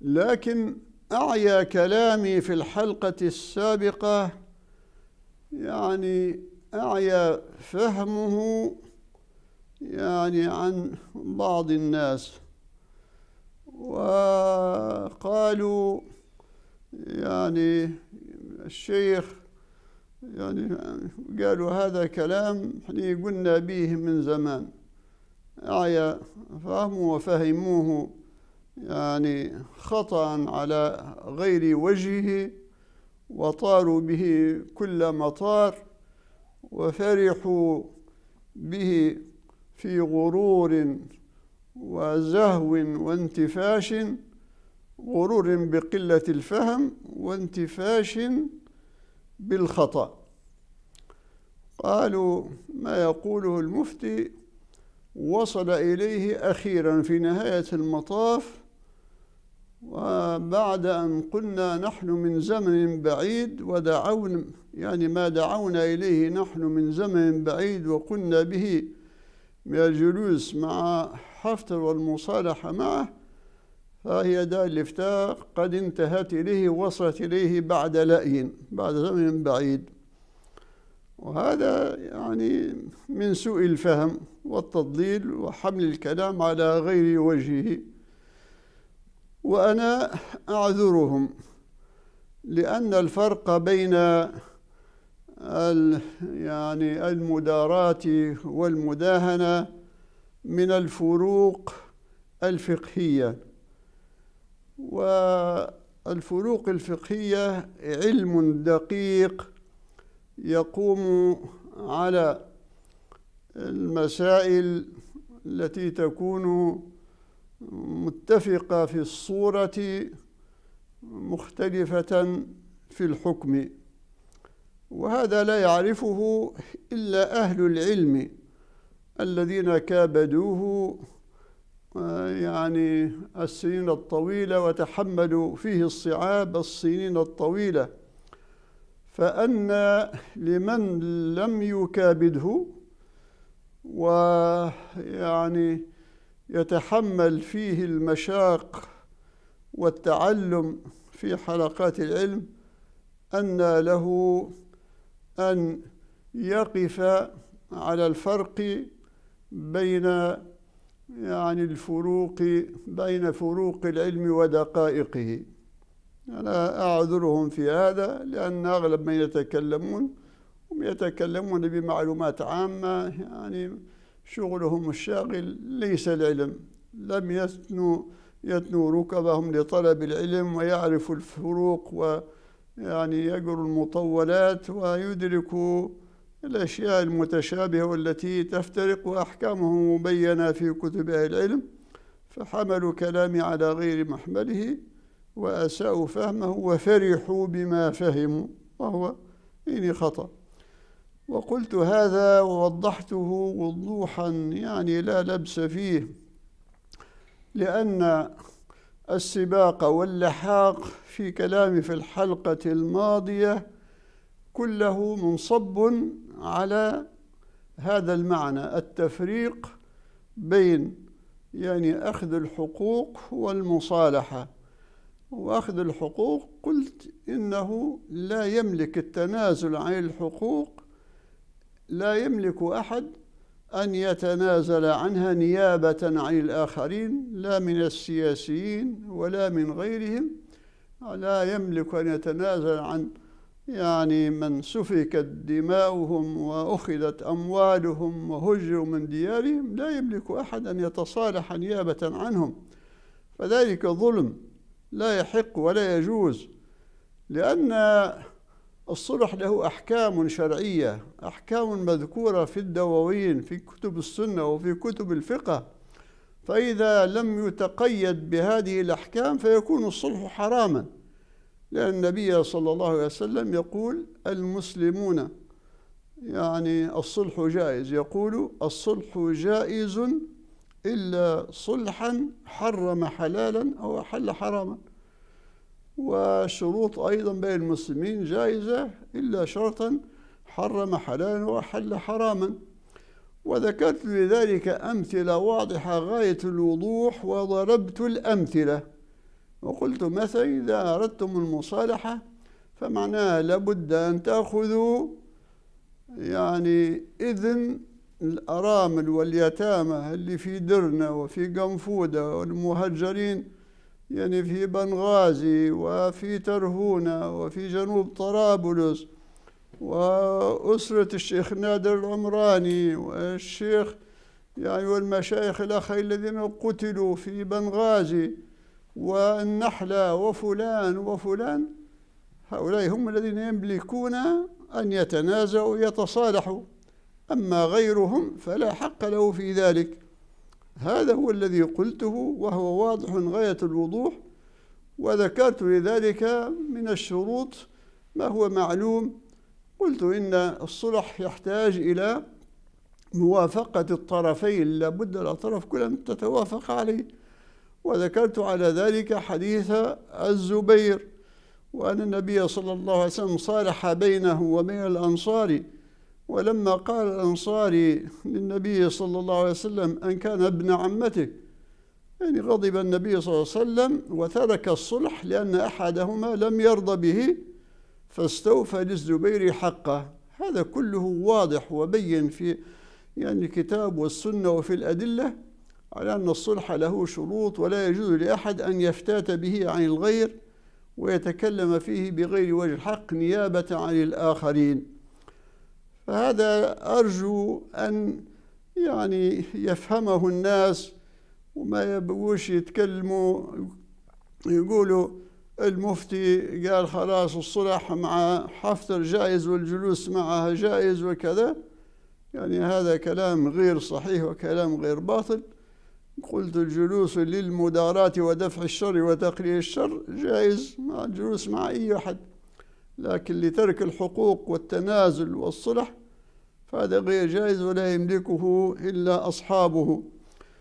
لكن أعيا كلامي في الحلقة السابقة يعني أعيا فهمه يعني عن بعض الناس وقالوا يعني الشيخ يعني قالوا هذا كلام احنا قلنا به من زمان أعيا فهموا وفهموه يعني خطأ على غير وجهه وطاروا به كل مطار وفرحوا به في غرور وزهو وانتفاش غرور بقلة الفهم وانتفاش بالخطأ قالوا ما يقوله المفتي وصل إليه أخيرا في نهاية المطاف وبعد أن قلنا نحن من زمن بعيد ودعونا يعني ما دعونا إليه نحن من زمن بعيد وقلنا به من الجلوس مع حفتر والمصالحة معه فهي دار الافتاء قد انتهت إليه وصلت إليه بعد لأين بعد زمن بعيد وهذا يعني من سوء الفهم والتضليل وحمل الكلام على غير وجهه وأنا أعذرهم لأن الفرق بين يعني المداراة والمداهنة من الفروق الفقهية والفروق الفقهية علم دقيق يقوم على المسائل التي تكون متفقة في الصورة مختلفة في الحكم وهذا لا يعرفه إلا أهل العلم الذين كابدوه يعني السنين الطويلة وتحملوا فيه الصعاب السنين الطويلة فأن لمن لم يكابده ويعني يتحمل فيه المشاق والتعلم في حلقات العلم أن له أن يقف على الفرق بين يعني الفروق بين فروق العلم ودقائقه أنا أعذرهم في هذا لأن أغلب من يتكلمون هم يتكلمون بمعلومات عامة يعني شغلهم الشاغل ليس العلم لم يتنوا يتنو ركبهم لطلب العلم ويعرفوا الفروق ويعني يقروا المطولات ويدركوا الأشياء المتشابهة والتي تفترق وأحكامه مبينة في كتب أهل العلم فحملوا كلامي على غير محمله وأساءوا فهمه وفرحوا بما فهموا وهو إني خطأ وقلت هذا ووضحته وضوحا يعني لا لبس فيه لأن السباق واللحاق في كلامي في الحلقة الماضية كله منصب على هذا المعنى التفريق بين يعني أخذ الحقوق والمصالحة وأخذ الحقوق قلت إنه لا يملك التنازل عن الحقوق لا يملك أحد أن يتنازل عنها نيابة عن الآخرين لا من السياسيين ولا من غيرهم لا يملك أن يتنازل عن يعني من سفكت دماؤهم وأخذت أموالهم وهجروا من ديارهم لا يملك أحد أن يتصالح نيابة عنهم فذلك ظلم لا يحق ولا يجوز لأن الصلح له أحكام شرعية أحكام مذكورة في الدواوين في كتب السنة وفي كتب الفقه فإذا لم يتقيد بهذه الأحكام فيكون الصلح حراما لأن النبي صلى الله عليه وسلم يقول المسلمون يعني الصلح جائز يقول الصلح جائز إلا صلحا حرم حلالا أو أحل حراما وشروط أيضا بين المسلمين جائزة إلا شرطا حرم حلالا وحل حراما وذكرت لذلك أمثلة واضحة غاية الوضوح وضربت الأمثلة وقلت مثلا إذا أردتم المصالحة فمعناها لابد أن تأخذوا يعني إذن الأرامل واليتامى اللي في درنا وفي قنفودة والمهجرين يعني في بنغازي وفي ترهونة وفي جنوب طرابلس وأسرة الشيخ نادر العمراني والشيخ يعني والمشايخ الأخي الذين قتلوا في بنغازي والنحلة وفلان وفلان هؤلاء هم الذين يملكون أن يتنازعوا يتصالحوا أما غيرهم فلا حق له في ذلك هذا هو الذي قلته وهو واضح غاية الوضوح وذكرت لذلك من الشروط ما هو معلوم قلت إن الصلح يحتاج إلى موافقة الطرفين لابد الأطراف كلها أن تتوافق عليه وذكرت على ذلك حديث الزبير وأن النبي صلى الله عليه وسلم صالح بينه وبين الأنصار ولما قال الأنصاري للنبي صلى الله عليه وسلم أن كان ابن عمتك يعني غضب النبي صلى الله عليه وسلم وترك الصلح لأن أحدهما لم يرضى به فاستوفى للزبير حقه هذا كله واضح وبين في يعني الكتاب والسنة وفي الأدلة على أن الصلح له شروط ولا يجوز لأحد أن يفتات به عن الغير ويتكلم فيه بغير وجه الحق نيابة عن الآخرين فهذا أرجو أن يعني يفهمه الناس وما يبغوش يتكلموا يقولوا المفتي قال خلاص الصلح مع حفتر جائز والجلوس معها جائز وكذا يعني هذا كلام غير صحيح وكلام غير باطل قلت الجلوس للمداراة ودفع الشر وتقليل الشر جائز مع الجلوس مع أي أحد لكن لترك الحقوق والتنازل والصلح فهذا غير جائز ولا يملكه إلا أصحابه